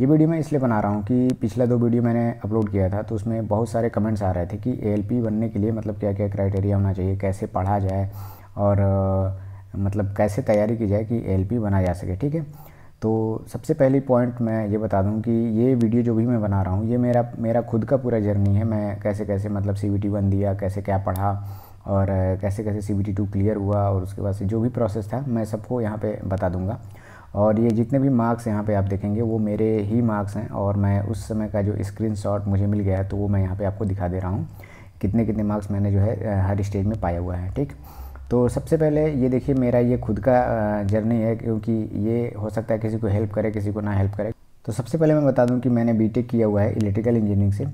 ये वीडियो मैं इसलिए बना रहा हूँ कि पिछला दो वीडियो मैंने अपलोड किया था तो उसमें बहुत सारे कमेंट्स आ रहे थे कि ए बनने के लिए मतलब क्या क्या क्राइटेरिया होना चाहिए कैसे पढ़ा जाए और मतलब कैसे तैयारी की जाए कि ए बना जा सके ठीक है तो सबसे पहली पॉइंट मैं ये बता दूँ कि ये वीडियो जो भी मैं बना रहा हूँ ये मेरा मेरा खुद का पूरा जर्नी है मैं कैसे कैसे मतलब सी बन दिया कैसे क्या पढ़ा और कैसे कैसे सी बी क्लियर हुआ और उसके बाद से जो भी प्रोसेस था मैं सबको यहाँ पर बता दूँगा और ये जितने भी मार्क्स यहाँ पे आप देखेंगे वो मेरे ही मार्क्स हैं और मैं उस समय का जो स्क्रीनशॉट मुझे मिल गया है तो वो मैं यहाँ पे आपको दिखा दे रहा हूँ कितने कितने मार्क्स मैंने जो है हर स्टेज में पाया हुआ है ठीक तो सबसे पहले ये देखिए मेरा ये खुद का जर्नी है क्योंकि ये हो सकता है किसी को हेल्प करे किसी को ना हेल्प करे तो सबसे पहले मैं बता दूँ कि मैंने बी किया हुआ है इलेक्ट्रिकल इंजीनियरिंग से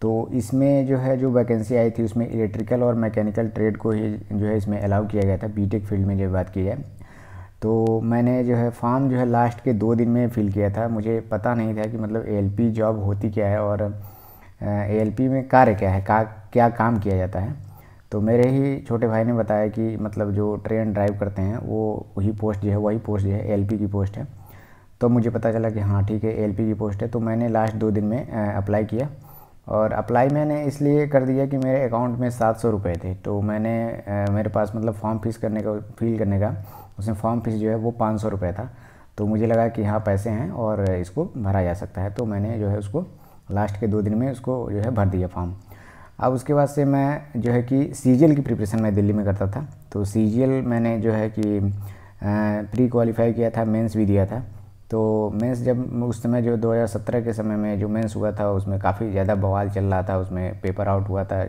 तो इसमें जो है जो वैकेंसी आई थी उसमें इलेक्ट्रिकल और मैकेनिकल ट्रेड को ही जो है इसमें अलाउ किया गया था बीटेक फील्ड में जो बात की जाए तो मैंने जो है फॉर्म जो है लास्ट के दो दिन में फ़िल किया था मुझे पता नहीं था कि मतलब ए जॉब होती क्या है और ए में कार्य क्या है का क्या काम किया जाता है तो मेरे ही छोटे भाई ने बताया कि मतलब जो ट्रेन ड्राइव करते हैं वो वही पोस्ट जो है वही पोस्ट जो है एल की पोस्ट है तो मुझे पता चला कि हाँ ठीक है एल की पोस्ट है तो मैंने लास्ट दो दिन में अप्लाई किया और अप्लाई मैंने इसलिए कर दिया कि मेरे अकाउंट में सात सौ रुपये थे तो मैंने मेरे पास मतलब फॉर्म फीस करने का फिल करने का उसमें फॉर्म फीस जो है वो पाँच सौ रुपये था तो मुझे लगा कि हाँ पैसे हैं और इसको भरा जा सकता है तो मैंने जो है उसको लास्ट के दो दिन में उसको जो है भर दिया फॉर्म अब उसके बाद से मैं जो है कि सी की प्रिपरेशन मैं दिल्ली में करता था तो सी मैंने जो है कि प्री क्वालिफाई किया था मेंस भी दिया था तो मेंस जब उस समय जो 2017 के समय में जो मेंस हुआ था उसमें काफ़ी ज़्यादा बवाल चल रहा था उसमें पेपर आउट हुआ था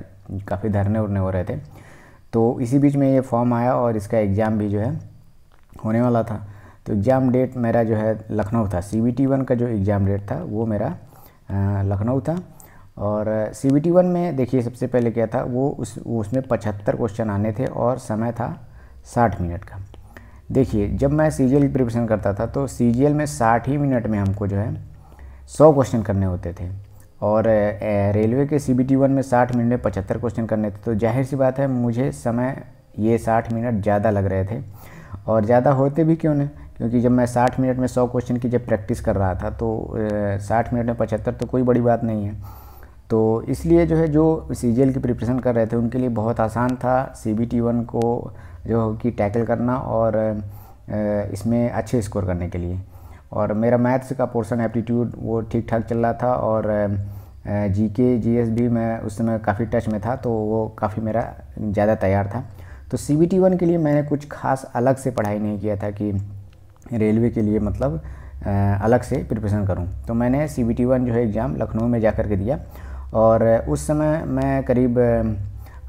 काफ़ी धरने उरने हो रहे थे तो इसी बीच में ये फॉर्म आया और इसका एग्ज़ाम भी जो है होने वाला था तो एग्ज़ाम डेट मेरा जो है लखनऊ था सी बी टी वन का जो एग्ज़ाम डेट था वो मेरा लखनऊ था और सी बी टी वन में देखिए सबसे पहले क्या था वो उस उसमें पचहत्तर क्वेश्चन आने थे और समय था साठ मिनट का देखिए जब मैं सी जी एल प्रिपरेशन करता था तो सी जी एल में साठ ही मिनट में हमको जो है सौ क्वेश्चन करने होते थे और रेलवे के सी बी टी वन में साठ मिनट में पचहत्तर क्वेश्चन करने थे तो जाहिर सी बात है मुझे समय ये साठ मिनट ज़्यादा लग रहे थे और ज़्यादा होते भी क्यों नहीं क्योंकि जब मैं 60 मिनट में 100 क्वेश्चन की जब प्रैक्टिस कर रहा था तो साठ मिनट में पचहत्तर तो कोई बड़ी बात नहीं है तो इसलिए जो है जो सी की प्रिपरेशन कर रहे थे उनके लिए बहुत आसान था सी बी टी वन को जो कि टैकल करना और इसमें अच्छे स्कोर करने के लिए और मेरा मैथ्स का पोर्शन एप्टीट्यूड वो ठीक ठाक चल रहा था और जी के जी एस भी मैं उस समय काफ़ी टच में था तो वो काफ़ी मेरा ज़्यादा तैयार था तो सी बी के लिए मैंने कुछ खास अलग से पढ़ाई नहीं किया था कि रेलवे के लिए मतलब अलग से प्रिपरेशन करूं तो मैंने सी बी जो है एग्ज़ाम लखनऊ में जा कर के दिया और उस समय मैं करीब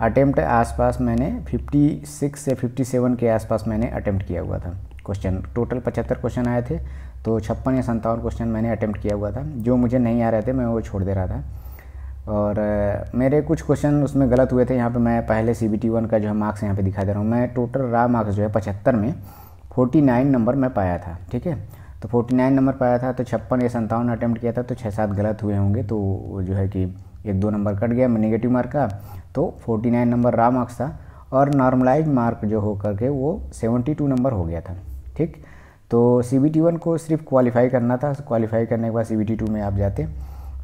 अटैम्प्ट आसपास मैंने 56 से 57 के आसपास मैंने अटैम्प्ट किया हुआ था क्वेश्चन टोटल पचहत्तर क्वेश्चन आए थे तो छप्पन या सत्तावन क्वेश्चन मैंने अटैम्प्ट किया हुआ था जो मुझे नहीं आ रहे थे मैं वो छोड़ दे रहा था और मेरे कुछ क्वेश्चन उसमें गलत हुए थे यहाँ पे मैं पहले सी बी टी वन का जो है मार्क्स यहाँ पे दिखा दे रहा हूँ मैं टोटल रा मार्क्स जो है पचहत्तर में फोर्टी नाइन नंबर मैं पाया था ठीक है तो फोर्टी नाइन नंबर पाया था तो छप्पन या संतावन अटैम्प्ट किया था तो छः सात गलत हुए होंगे तो जो है कि एक दो नंबर कट गया नेगेटिव मार्क का तो forty nine number raw marks था और नॉर्मलाइज मार्क जो हो करके वो सेवेंटी टू नंबर हो गया था ठीक तो सी बी टी वन को सिर्फ क्वालिफाई करना था क्वालिफाई करने के बाद सी बी टी टू में आप जाते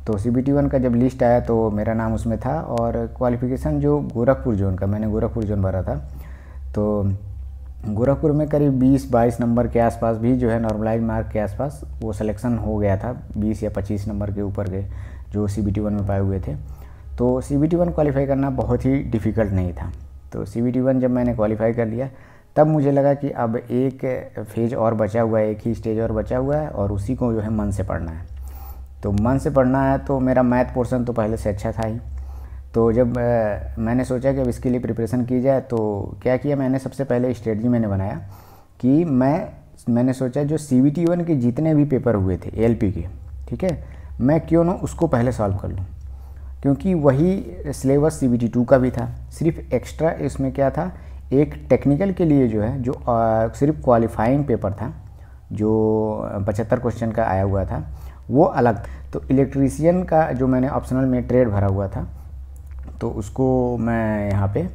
तो सी बी टी वन का जब लिस्ट आया तो मेरा नाम उसमें था और क्वालिफिकेशन जो गोरखपुर जोन का मैंने गोरखपुर जोन भरा था तो गोरखपुर में करीब 20-22 नंबर के आसपास भी जो है नॉर्मलाइज मार्क के आसपास वो सिलेक्शन हो गया था 20 या 25 नंबर के ऊपर के जो सी बी टी वन में पाए हुए थे तो C B T one qualify करना बहुत ही डिफ़िकल्ट नहीं था तो सी बी टी वन जब मैंने क्वालिफाई कर लिया तब मुझे लगा कि अब एक फेज और बचा हुआ है एक ही स्टेज और बचा हुआ है और उसी को जो है मन से पढ़ना है तो मन से पढ़ना है तो मेरा मैथ पोर्सन तो पहले से अच्छा था ही तो जब आ, मैंने सोचा कि अब इसके लिए प्रिपरेशन की जाए तो क्या किया मैंने सबसे पहले स्ट्रेटजी मैंने बनाया कि मैं मैंने सोचा जो सी वी टी वन के जितने भी पेपर हुए थे एल पी के ठीक है मैं क्यों ना उसको पहले सॉल्व कर लूँ क्योंकि वही syllabus C B T two का भी था सिर्फ एक्स्ट्रा इसमें क्या था एक टेक्निकल के लिए जो है जो आ, सिर्फ क्वालिफाइंग पेपर था जो पचहत्तर क्वेश्चन का आया हुआ था वो अलग तो इलेक्ट्रीसियन का जो मैंने ऑप्शनल में ट्रेड भरा हुआ था तो उसको मैं यहाँ पे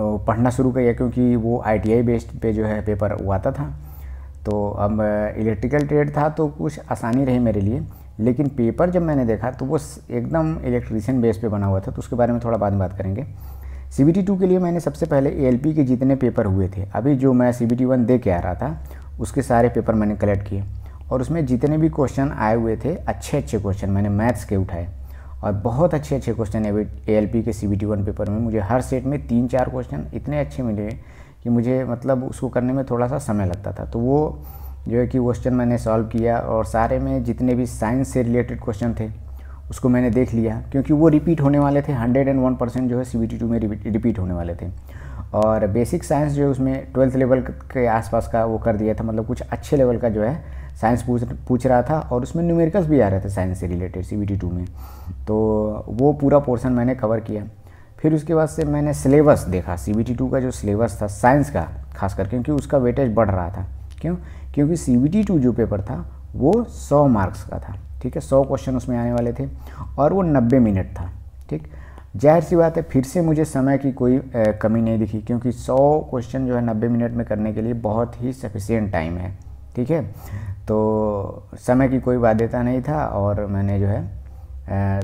पढ़ना शुरू किया क्योंकि वो आई बेस्ड पे जो है पेपर हुआ था, था तो अब इलेक्ट्रिकल ट्रेड था तो कुछ आसानी रही मेरे लिए लेकिन पेपर जब मैंने देखा तो वो एकदम इलेक्ट्रीशियन बेस पे बना हुआ था तो उसके बारे में थोड़ा बाद में बात करेंगे सी बी के लिए मैंने सबसे पहले ए के जितने पेपर हुए थे अभी जो मैं सी बी दे के आ रहा था उसके सारे पेपर मैंने कलेक्ट किए और उसमें जितने भी क्वेश्चन आए हुए थे अच्छे अच्छे क्वेश्चन मैंने मैथ्स के उठाए और बहुत अच्छे अच्छे क्वेश्चन ए एल पी के C B T one paper में मुझे हर सेट में तीन चार क्वेश्चन इतने अच्छे मिले कि मुझे मतलब उसको करने में थोड़ा सा समय लगता था तो वो जो है कि क्वेश्चन मैंने सॉल्व किया और सारे में जितने भी साइंस से रिलेटेड क्वेश्चन थे उसको मैंने देख लिया क्योंकि वो रिपीट होने वाले थे हंड्रेड एंड वन परसेंट जो है सी बी टी टू में रिपीट होने वाले थे और बेसिक साइंस जो है उसमें ट्वेल्थ लेवल के आसपास का वो कर दिया था मतलब कुछ अच्छे लेवल का जो है साइंस पूछ पूछ रहा था और उसमें न्यूमेरिकल्स भी आ रहे थे साइंस से रिलेटेड सी बी में तो वो पूरा पोर्सन मैंने कवर किया फिर उसके बाद से मैंने सिलेबस देखा सी बी का जो सिलेबस था साइंस का खासकर क्योंकि उसका वेटेज बढ़ रहा था क्यों क्योंकि सी बी जो पेपर था वो सौ मार्क्स का था ठीक है सौ क्वेश्चन उसमें आने वाले थे और वो नब्बे मिनट था ठीक जाहिर सी बात है फिर से मुझे समय की कोई कमी नहीं दिखी क्योंकि 100 क्वेश्चन जो है 90 मिनट में करने के लिए बहुत ही सफिशियंट टाइम है ठीक है तो समय की कोई बाध्यता नहीं था और मैंने जो है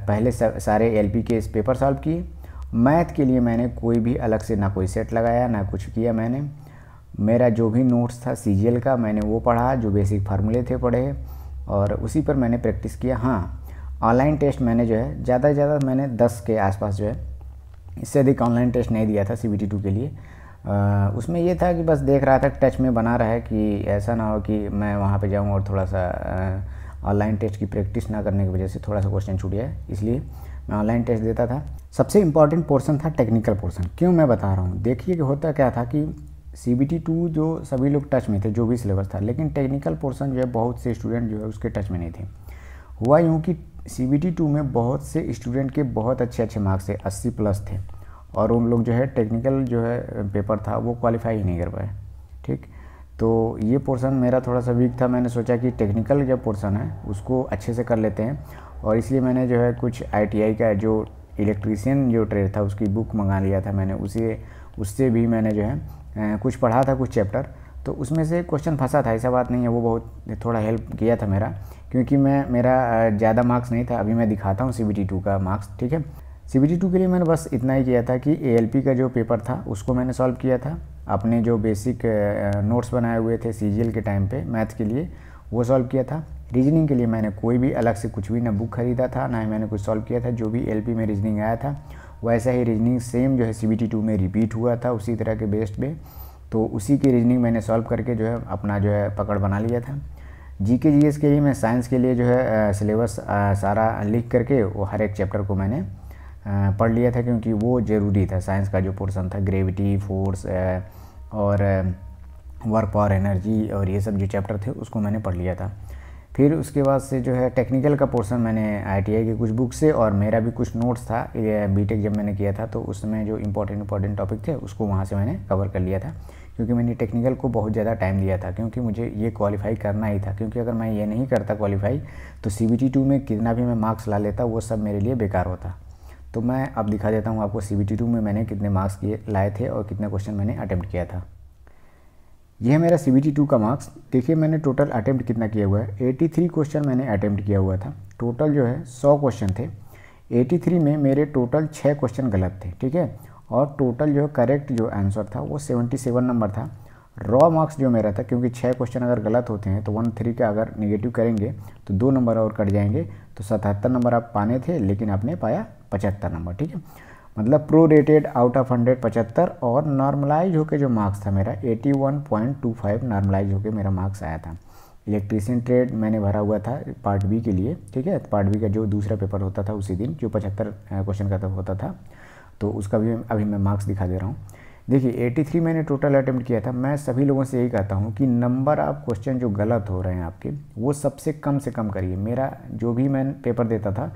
पहले सारे एल के पेपर सॉल्व किए मैथ के लिए मैंने कोई भी अलग से ना कोई सेट लगाया ना कुछ किया मैंने मेरा जो भी नोट्स था सी का मैंने वो पढ़ा जो बेसिक फार्मूले थे पढ़े और उसी पर मैंने प्रैक्टिस किया हाँ ऑनलाइन टेस्ट मैंने जो है ज़्यादा से ज़्यादा मैंने दस के आसपास जो है इससे अधिक ऑनलाइन टेस्ट नहीं दिया था सी बी के लिए आ, उसमें ये था कि बस देख रहा था टच में बना रहा है कि ऐसा ना हो कि मैं वहाँ पर जाऊँ और थोड़ा सा ऑनलाइन टेस्ट की प्रैक्टिस ना करने की वजह से थोड़ा सा क्वेश्चन छूट गया इसलिए मैं ऑनलाइन टेस्ट देता था सबसे इम्पॉर्टेंट पोर्सन था टेक्निकल पोर्सन क्यों मैं बता रहा हूँ देखिए कि होता क्या था कि सी बी टी टू जो सभी लोग टच में थे जो भी सिलेबस था लेकिन टेक्निकल पोर्सन जो है बहुत से स्टूडेंट जो है उसके टच में नहीं थे हुआ यूँ कि सी बी टी टू में बहुत से स्टूडेंट के बहुत अच्छे अच्छे मार्क्स थे अस्सी प्लस थे और उन लोग जो है टेक्निकल जो है पेपर था वो क्वालिफाई ही नहीं कर पाए ठीक तो ये पोर्शन मेरा थोड़ा सा वीक था मैंने सोचा कि टेक्निकल जो पोर्शन है उसको अच्छे से कर लेते हैं और इसलिए मैंने जो है कुछ आई का जो इलेक्ट्रीशियन जो ट्रेड था उसकी बुक मंगा लिया था मैंने उसे उससे भी मैंने जो है कुछ पढ़ा था कुछ चैप्टर तो उसमें से क्वेश्चन फंसा था ऐसा बात नहीं है वो बहुत थोड़ा हेल्प किया था मेरा क्योंकि मैं मेरा ज़्यादा मार्क्स नहीं था अभी मैं दिखाता हूँ सी बी टी टू का मार्क्स ठीक है सी बी टी टू के लिए मैंने बस इतना ही किया था कि ए एल पी का जो पेपर था उसको मैंने सॉल्व किया था अपने जो बेसिक नोट्स बनाए हुए थे सी जी एल के टाइम पे मैथ के लिए वो सॉल्व किया था रीजनिंग के लिए मैंने कोई भी अलग से कुछ भी ना बुक खरीदा था ना ही मैंने कुछ सॉल्व किया था जो भी एल पी में रीजनिंग आया था वैसा ही रीजनिंग सेम जो है सी बी टी टू में रिपीट हुआ था उसी तरह के बेस्ट पे तो उसी की रीजनिंग मैंने सॉल्व करके जो है अपना जो है पकड़ बना लिया था जीके जीएस के लिए मैं साइंस के लिए जो है सिलेबस सारा लिख करके वो हर एक चैप्टर को मैंने पढ़ लिया था क्योंकि वो ज़रूरी था साइंस का जो पोर्सन था ग्रेविटी फोर्स और वर्क पावर एनर्जी और ये सब जो चैप्टर थे उसको मैंने पढ़ लिया था फिर उसके बाद से जो है टेक्निकल का पोर्सन मैंने आईटीआई के कुछ बुक से और मेरा भी कुछ नोट्स था बीटेक जब मैंने किया था तो उसमें जो इम्पोर्टेंट इम्पोर्टेंट टॉपिक थे उसको वहाँ से मैंने कवर कर लिया था क्योंकि मैंने टेक्निकल को बहुत ज़्यादा टाइम दिया था क्योंकि मुझे ये क्वालिफाई करना ही था क्योंकि अगर मैं ये नहीं करता क्वालिफाई तो सी बी में कितना भी मैं मार्क्स ला लेता वो सब मेरे लिए बेकार होता तो मैं अब दिखा देता हूँ आपको सी बी में मैंने कितने मार्क्स किए लाए थे और कितने क्वेश्चन मैंने अटैम्प्ट किया था यह मेरा सी बी का मार्क्स देखिए मैंने टोटल अटैम्प्ट कितना किया हुआ है 83 क्वेश्चन मैंने अटैम्प्ट किया हुआ था टोटल जो है 100 क्वेश्चन थे 83 में मेरे टोटल छः क्वेश्चन गलत थे ठीक है और टोटल जो करेक्ट जो आंसर था वो सेवेंटी सेवन नंबर था रॉ मार्क्स जो मेरा था क्योंकि छः क्वेश्चन अगर गलत होते हैं तो वन थ्री का अगर निगेटिव करेंगे तो दो नंबर और कट जाएंगे तो सतहत्तर नंबर आप पाने थे लेकिन आपने पाया पचहत्तर नंबर ठीक है मतलब prorated out of hundred पचहत्तर और नॉर्मलाइज होकर जो मार्क्स था मेरा eighty one point two five normalise होकर मेरा मार्क्स आया था इलेक्ट्रीशियन ट्रेड मैंने भरा हुआ था पार्ट बी के लिए ठीक है पार्ट बी का जो दूसरा पेपर होता था उसी दिन जो पचहत्तर क्वेश्चन का होता था तो उसका भी अभी मैं मार्क्स दिखा दे रहा हूँ देखिए 83 मैंने टोटल अटैम्प्ट किया था मैं सभी लोगों से यही कहता हूँ कि नंबर ऑफ क्वेश्चन जो गलत हो रहे हैं आपके वो सबसे कम से कम करिए मेरा जो भी मैं पेपर देता था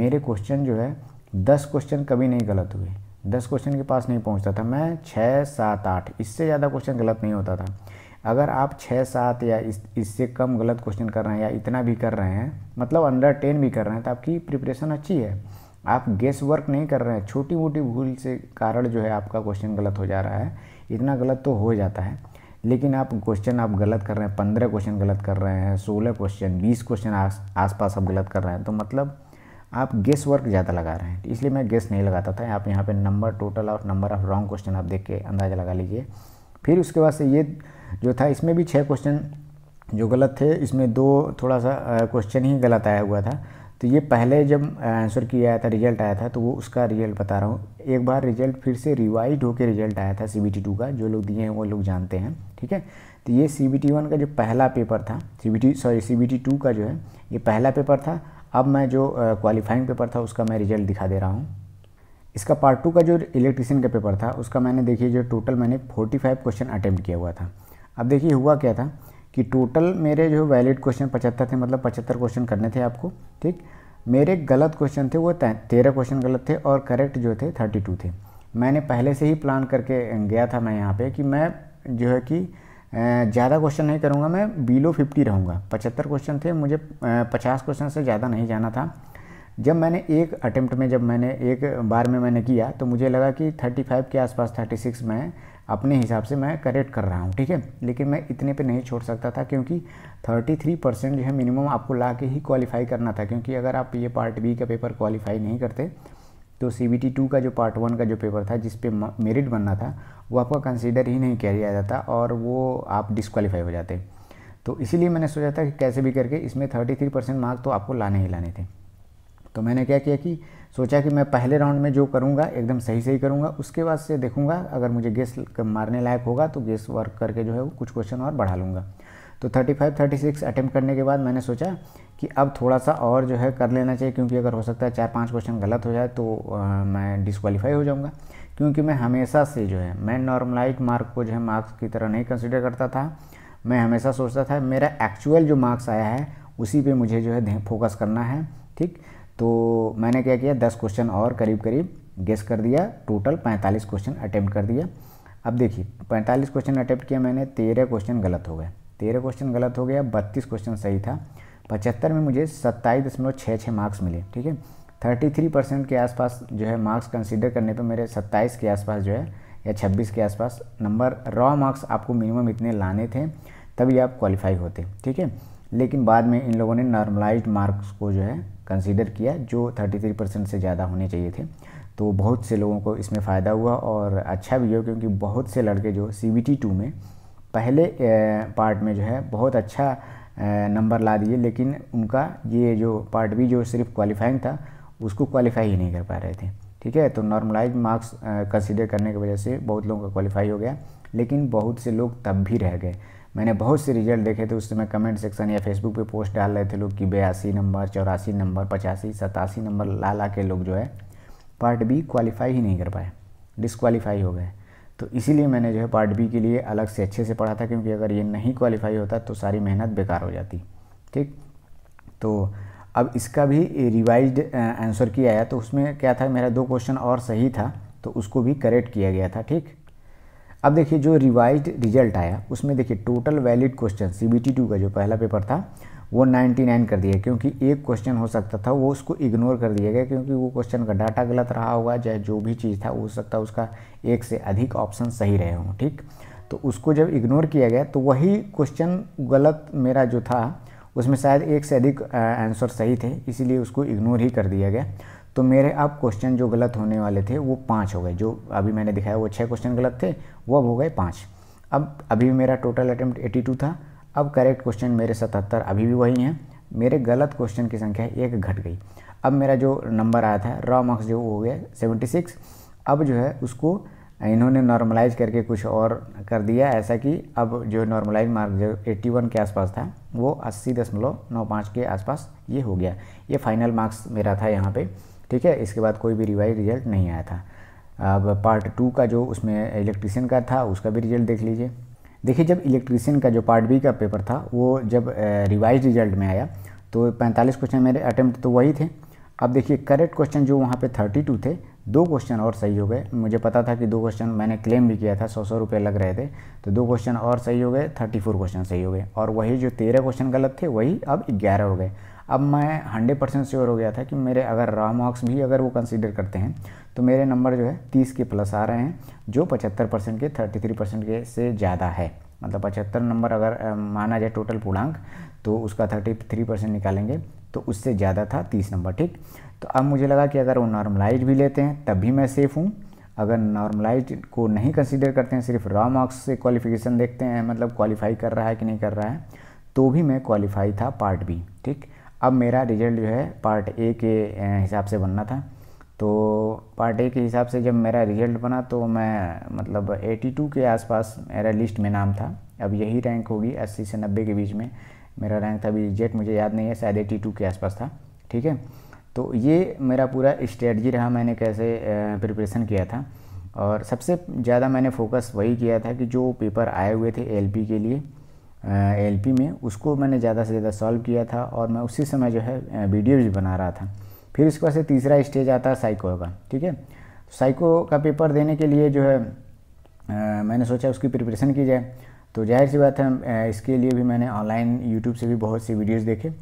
मेरे क्वेश्चन जो है दस क्वेश्चन कभी नहीं गलत हुए दस क्वेश्चन के पास नहीं पहुँचता था मैं छः सात आठ इससे ज़्यादा क्वेश्चन गलत नहीं होता था अगर आप छः सात या इस इससे कम गलत क्वेश्चन कर रहे हैं या इतना भी कर रहे हैं मतलब अंडर टेन भी कर रहे हैं तो आपकी प्रिपरेशन अच्छी है आप गेस वर्क नहीं कर रहे हैं छोटी मोटी भूल से कारण जो है आपका क्वेश्चन गलत हो जा रहा है इतना गलत तो हो जाता है लेकिन आप क्वेश्चन आप गलत कर रहे हैं पंद्रह क्वेश्चन गलत कर रहे हैं सोलह क्वेश्चन बीस क्वेश्चन आस आसपास आप गलत कर रहे हैं तो मतलब आप गेस वर्क ज़्यादा लगा रहे हैं इसलिए मैं गेस नहीं लगाता था आप यहाँ पर नंबर टोटल और नंबर ऑफ रॉन्ग क्वेश्चन आप देख के अंदाज़ा लगा लीजिए फिर उसके बाद से ये जो था इसमें भी छः क्वेश्चन जो गलत थे इसमें दो थोड़ा सा क्वेश्चन ही गलत आया हुआ था तो ये पहले जब आंसर किया आया था रिजल्ट आया था तो वो उसका रिजल्ट बता रहा हूँ एक बार रिजल्ट फिर से रिवाइज होकर रिजल्ट आया था सी बी टी टू का जो लोग दिए हैं वो लोग जानते हैं ठीक है तो ये सी बी टी वन का जो पहला पेपर था C B T sorry C B T two का जो है ये पहला पेपर था अब मैं जो क्वालिफाइंग पेपर था उसका मैं रिजल्ट दिखा दे रहा हूँ इसका पार्ट टू का जो इलेक्ट्रिशियन का पेपर था उसका मैंने देखिए जो टोटल मैंने फोर्टी फाइव क्वेश्चन अटैम्प्ट किया हुआ था अब देखिए हुआ क्या था कि टोटल मेरे जो वैलिड क्वेश्चन पचहत्तर थे मतलब पचहत्तर क्वेश्चन करने थे आपको ठीक मेरे गलत क्वेश्चन थे वो तेरह क्वेश्चन गलत थे और करेक्ट जो थे थर्टी टू थे मैंने पहले से ही प्लान करके गया था मैं यहाँ पे कि मैं जो है कि ज़्यादा क्वेश्चन नहीं करूँगा मैं बिलो फिफ्टी रहूँगा पचहत्तर क्वेश्चन थे मुझे पचास क्वेश्चन से ज़्यादा नहीं जाना था जब मैंने एक अटैम्प्ट में जब मैंने एक बार में मैंने किया तो मुझे लगा कि फाइव के आसपास सिक्स मैं अपने हिसाब से मैं करेक्ट कर रहा हूँ ठीक है लेकिन मैं इतने पे नहीं छोड़ सकता था क्योंकि 33 परसेंट जो है मिनिमम आपको ला के ही क्वालिफाई करना था क्योंकि अगर आप ये पार्ट बी का पेपर क्वालिफाई नहीं करते तो सी बी टी टू का जो पार्ट वन का जो पेपर था जिस पे मेरिट बनना था वो आपका कंसिडर ही नहीं किया जाता और वो आप डिसक्वालीफाई हो जाते तो इसीलिए मैंने सोचा था कि कैसे भी करके इसमें थर्टी थ्री परसेंट मार्क तो आपको लाने ही लाने थे तो मैंने क्या किया कि सोचा कि मैं पहले राउंड में जो करूँगा एकदम सही सही करूँगा उसके बाद से देखूँगा अगर मुझे गेस मारने लायक होगा तो गेस वर्क करके जो है वो कुछ क्वेश्चन और बढ़ा लूँगा तो 35 36 अटैम्प्ट करने के बाद मैंने सोचा कि अब थोड़ा सा और जो है कर लेना चाहिए क्योंकि अगर हो सकता है चार पांच क्वेश्चन गलत हो जाए तो आ, मैं डिसक्वालीफाई हो जाऊँगा क्योंकि मैं हमेशा से जो है मैं नॉर्मलाइज मार्क को जो है मार्क्स की तरह नहीं कंसिडर करता था मैं हमेशा सोचता था मेरा एक्चुअल जो मार्क्स आया है उसी पे मुझे जो है फोकस करना है ठीक तो मैंने क्या किया दस क्वेश्चन और करीब करीब गेस कर दिया टोटल पैंतालीस क्वेश्चन अटैम्प्ट कर दिया अब देखिए पैंतालीस क्वेश्चन अटैम्प्ट किया मैंने तेरह क्वेश्चन गलत हो गए तेरह क्वेश्चन गलत हो गया बत्तीस क्वेश्चन सही था पचहत्तर में मुझे सत्ताईस दशमलव छः छः मार्क्स मिले ठीक है थर्टी थ्री परसेंट के आसपास जो है मार्क्स कंसिडर करने पे मेरे सत्ताईस के आसपास जो है या छब्बीस के आसपास नंबर रॉ मार्क्स आपको मिनिमम इतने लाने थे तभी आप क्वालिफाई होते ठीक है लेकिन बाद में इन लोगों ने नॉर्मलाइज मार्क्स को जो है कंसीडर किया जो 33 परसेंट से ज़्यादा होने चाहिए थे तो बहुत से लोगों को इसमें फ़ायदा हुआ और अच्छा भी हुआ क्योंकि बहुत से लड़के जो सी बी टी टू में पहले पार्ट में जो है बहुत अच्छा नंबर ला दिए लेकिन उनका ये जो पार्ट भी जो सिर्फ क्वालिफाइंग था उसको क्वालिफाई ही नहीं कर पा रहे थे ठीक है तो नॉर्मलाइज मार्क्स कंसिडर करने की वजह से बहुत लोगों का क्वालिफाई हो गया लेकिन बहुत से लोग तब भी रह गए मैंने बहुत से रिजल्ट देखे थे उस समय कमेंट सेक्शन या फेसबुक पे पोस्ट डाल रहे थे लोग कि बयासी नंबर चौरासी नंबर पचासी सतासी नंबर ला ला के लोग जो है पार्ट बी क्वालिफाई ही नहीं कर पाए डिसक्वालीफाई हो गए तो इसीलिए मैंने जो है पार्ट बी के लिए अलग से अच्छे से पढ़ा था क्योंकि अगर ये नहीं क्वालिफाई होता तो सारी मेहनत बेकार हो जाती ठीक तो अब इसका भी रिवाइज आंसर किया आया तो उसमें क्या था मेरा दो क्वेश्चन और सही था तो उसको भी करेक्ट किया गया था ठीक अब देखिए जो रिवाइज रिजल्ट आया उसमें देखिए total valid question C B T two का जो पहला पेपर था वो 99 कर दिया क्योंकि एक क्वेश्चन हो सकता था वो उसको इग्नोर कर दिया गया क्योंकि वो क्वेश्चन का डाटा गलत रहा होगा चाहे जो भी चीज़ था हो सकता है उसका एक से अधिक ऑप्शन सही रहे हों ठीक तो उसको जब इग्नोर किया गया तो वही क्वेश्चन गलत मेरा जो था उसमें शायद एक से अधिक आंसर सही थे इसीलिए उसको इग्नोर ही कर दिया गया तो मेरे अब क्वेश्चन जो गलत होने वाले थे वो पाँच हो गए जो अभी मैंने दिखाया वो छः क्वेश्चन गलत थे वो अब हो गए पाँच अब अभी मेरा टोटल अटैम्प्ट टू था अब करेक्ट क्वेश्चन मेरे सतहत्तर अभी भी वही हैं मेरे गलत क्वेश्चन की संख्या एक घट गई अब मेरा जो नंबर आया था रॉ मार्क्स जो हो गया 76 अब जो है उसको इन्होंने नॉर्मलाइज करके कुछ और कर दिया ऐसा कि अब जो नॉर्मलाइज मार्क जो 81 के आसपास था वो अस्सी के आसपास ये हो गया ये फाइनल मार्क्स मेरा था यहाँ पर ठीक है इसके बाद कोई भी रिवाइज रिजल्ट नहीं आया था अब पार्ट टू का जो उसमें इलेक्ट्रीशियन का था उसका भी रिजल्ट देख लीजिए देखिए जब इलेक्ट्रीशियन का जो पार्ट बी का पेपर था वो जब रिवाइज रिजल्ट में आया तो 45 क्वेश्चन मेरे अटैम्प्ट तो वही थे अब देखिए करेक्ट क्वेश्चन जो वहाँ पे 32 थे दो क्वेश्चन और सही हो गए मुझे पता था कि दो क्वेश्चन मैंने क्लेम भी किया था सौ सौ रुपये लग रहे थे तो दो क्वेश्चन और सही हो गए थर्टी फोर क्वेश्चन सही हो गए और वही जो तेरह क्वेश्चन गलत थे वही अब ग्यारह हो गए अब मैं हंड्रेड परसेंट श्योर हो गया था कि मेरे अगर रॉ मार्क्स भी अगर वो कंसिडर करते हैं तो मेरे नंबर जो है तीस के प्लस आ रहे हैं जो पचहत्तर परसेंट के थर्टी थ्री परसेंट के से ज़्यादा है मतलब पचहत्तर नंबर अगर माना जाए टोटल पूर्णांक तो उसका थर्टी थ्री परसेंट निकालेंगे तो उससे ज़्यादा था तीस नंबर ठीक तो अब मुझे लगा कि अगर वो नॉर्मलाइज भी लेते हैं तब भी मैं सेफ़ हूँ अगर नॉर्मलाइज को नहीं कंसिडर करते हैं सिर्फ रॉ मार्क्स से क्वालिफिकेशन देखते हैं मतलब क्वालिफाई कर रहा है कि नहीं कर रहा है तो भी मैं क्वालिफाई था पार्ट बी ठीक अब मेरा रिजल्ट जो है पार्ट ए के हिसाब से बनना था तो पार्ट ए के हिसाब से जब मेरा रिजल्ट बना तो मैं मतलब 82 के आसपास मेरा लिस्ट में नाम था अब यही रैंक होगी 80 से 90 के बीच में मेरा रैंक था अभी जेट मुझे याद नहीं है शायद 82 के आसपास था ठीक है तो ये मेरा पूरा स्ट्रेटजी रहा मैंने कैसे प्रिपरेशन किया था और सबसे ज़्यादा मैंने फोकस वही किया था कि जो पेपर आए हुए थे एल के लिए एल में उसको मैंने ज़्यादा से ज़्यादा सॉल्व किया था और मैं उसी समय जो है वीडियो भी बना रहा था फिर उसके बाद से तीसरा स्टेज आता है साइको का ठीक है साइको तो का पेपर देने के लिए जो है आ, मैंने सोचा उसकी प्रिपरेशन की जाए तो जाहिर सी बात है इसके लिए भी मैंने ऑनलाइन यूट्यूब से भी बहुत सी वीडियोज़ देखे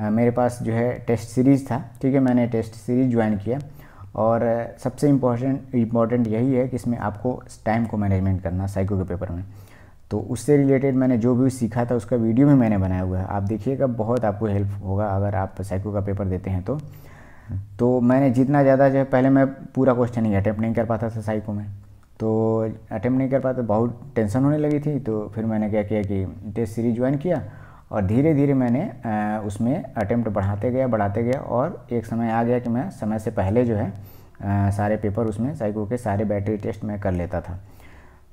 आ, मेरे पास जो है टेस्ट सीरीज़ था ठीक है मैंने टेस्ट सीरीज़ ज्वाइन किया और सबसे इम्पोर्टेंट इम्पॉर्टेंट यही है कि इसमें आपको टाइम को मैनेजमेंट करना साइको के पेपर में तो उससे रिलेटेड मैंने जो भी सीखा था उसका वीडियो भी मैंने बनाया हुआ है आप देखिएगा बहुत आपको हेल्प होगा अगर आप साइको का पेपर देते हैं तो तो मैंने जितना ज़्यादा जो पहले मैं पूरा क्वेश्चन ही अटैम्प्ट नहीं कर पाता था साइको में तो अटैम्प्ट नहीं कर पाता बहुत टेंशन होने लगी थी तो फिर मैंने क्या किया कि टेस्ट सीरीज ज्वाइन किया और धीरे धीरे मैंने उसमें अटैम्प्ट बढ़ाते गया बढ़ाते गया और एक समय आ गया कि मैं समय से पहले जो है सारे पेपर उसमें साइको के सारे बैटरी टेस्ट मैं कर लेता था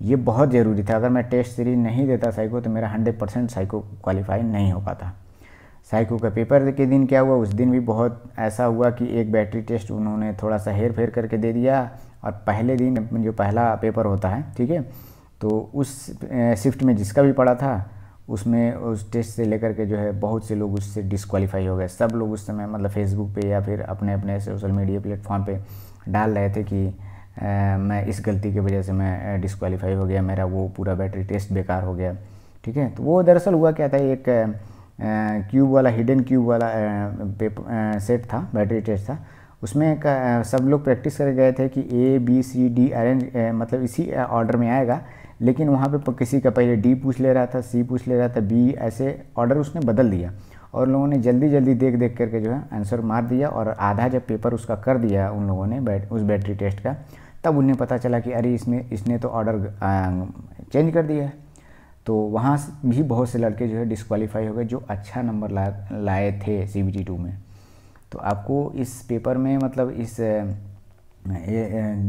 ये बहुत ज़रूरी था अगर मैं टेस्ट सीरीज नहीं देता साइको तो मेरा हंड्रेड परसेंट साइको क्वालिफाई नहीं हो पाता साइको का पेपर के दिन क्या हुआ उस दिन भी बहुत ऐसा हुआ कि एक बैटरी टेस्ट उन्होंने थोड़ा सा हेर फेर करके दे दिया और पहले दिन जो पहला पेपर होता है ठीक है तो उस शिफ्ट में जिसका भी पड़ा था उसमें उस टेस्ट से लेकर के जो है बहुत से लोग उससे डिसक्वालीफाई हो गए सब लोग उस समय मतलब फेसबुक पे या फिर अपने अपने सोशल मीडिया प्लेटफॉर्म पे डाल रहे थे कि मैं इस गलती की वजह से मैं डिसक्वालीफाई हो गया मेरा वो पूरा बैटरी टेस्ट बेकार हो गया ठीक है तो वो दरअसल हुआ क्या था एक क्यूब वाला हिडन क्यूब वाला पेपर सेट था बैटरी टेस्ट था उसमें एक, सब लोग प्रैक्टिस कर गए थे कि A B C D arrange मतलब इसी ऑर्डर में आएगा लेकिन वहाँ पे किसी का पहले डी पूछ ले रहा था सी पूछ ले रहा था बी ऐसे ऑर्डर उसने बदल दिया और लोगों ने जल्दी जल्दी देख देख करके जो है आंसर मार दिया और आधा जब पेपर उसका कर दिया उन लोगों ने बैट उस बैटरी टेस्ट का तब उन्हें पता चला कि अरे इसमें इसने तो ऑर्डर चेंज अं, कर दिया है तो वहाँ भी बहुत से लड़के जो है डिस्कवालीफाई हो गए जो अच्छा नंबर ला लाए थे सी बी टू में तो आपको इस पेपर में मतलब इस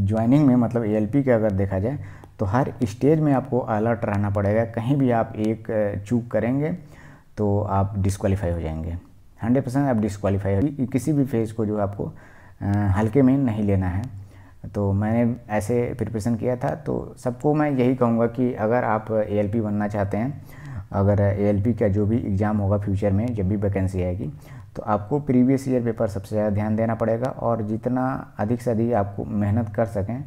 ज्वाइनिंग में मतलब ए का अगर देखा जाए तो हर स्टेज में आपको अलर्ट रहना पड़ेगा कहीं भी आप एक चूक करेंगे तो आप डिसक्वालीफाई हो जाएंगे हंड्रेड परसेंट आप डिसक्वालीफाई किसी भी फेज़ को जो आपको हल्के में नहीं लेना है तो मैंने ऐसे प्रिपरेशन किया था तो सबको मैं यही कहूँगा कि अगर आप ए बनना चाहते हैं अगर ए का जो भी एग्ज़ाम होगा फ्यूचर में जब भी वैकेंसी आएगी तो आपको प्रीवियस ईयर पेपर सबसे ज़्यादा ध्यान देना पड़ेगा और जितना अधिक से अधिक आपको मेहनत कर सकें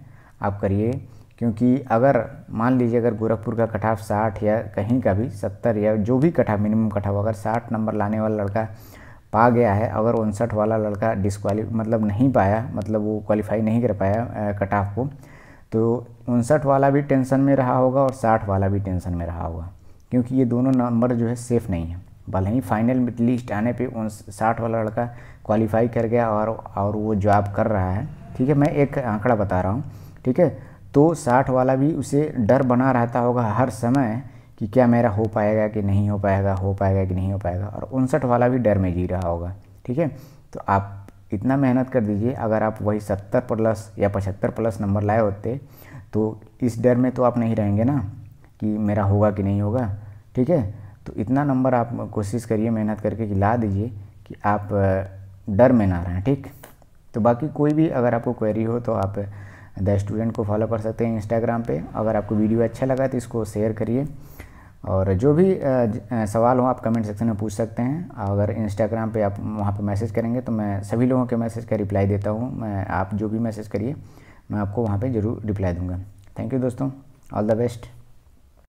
आप करिए क्योंकि अगर मान लीजिए अगर गोरखपुर का कटाव साठ या कहीं का भी सत्तर या जो भी कटाव मिनिमम कटाव अगर साठ नंबर लाने वाला लड़का पा गया है अगर उनसठ वाला लड़का डिसक्वाली मतलब नहीं पाया मतलब वो क्वालिफाई नहीं कर पाया कटाव को तो उनसठ वाला भी टेंशन में रहा होगा और साठ वाला भी टेंशन में रहा होगा क्योंकि ये दोनों नंबर जो है सेफ़ नहीं है भले ही फाइनल लिस्ट आने पे उन साठ वाला लड़का क्वालिफाई कर गया और और वो जॉब कर रहा है ठीक है मैं एक आंकड़ा बता रहा हूँ ठीक है तो साठ वाला भी उसे डर बना रहता होगा हर समय कि क्या मेरा हो पाएगा कि नहीं हो पाएगा हो पाएगा कि नहीं हो पाएगा और उनसठ वाला भी डर में जी रहा होगा ठीक है तो आप इतना मेहनत कर दीजिए अगर आप वही सत्तर प्लस या पचहत्तर प्लस नंबर लाए होते तो इस डर में तो आप नहीं रहेंगे ना कि मेरा होगा कि नहीं होगा ठीक है तो इतना नंबर आप कोशिश करिए मेहनत करके कि ला दीजिए कि आप डर में ना रहें ठीक तो बाकी कोई भी अगर आपको क्वेरी हो तो आप द स्टूडेंट को फॉलो कर सकते हैं इंस्टाग्राम पे अगर आपको वीडियो अच्छा लगा तो इसको शेयर करिए और जो भी सवाल हो आप कमेंट सेक्शन में पूछ सकते हैं अगर इंस्टाग्राम पे आप वहाँ पे मैसेज करेंगे तो मैं सभी लोगों के मैसेज का रिप्लाई देता हूँ मैं आप जो भी मैसेज करिए मैं आपको वहाँ पर ज़रूर रिप्लाई दूँगा थैंक यू दोस्तों ऑल द बेस्ट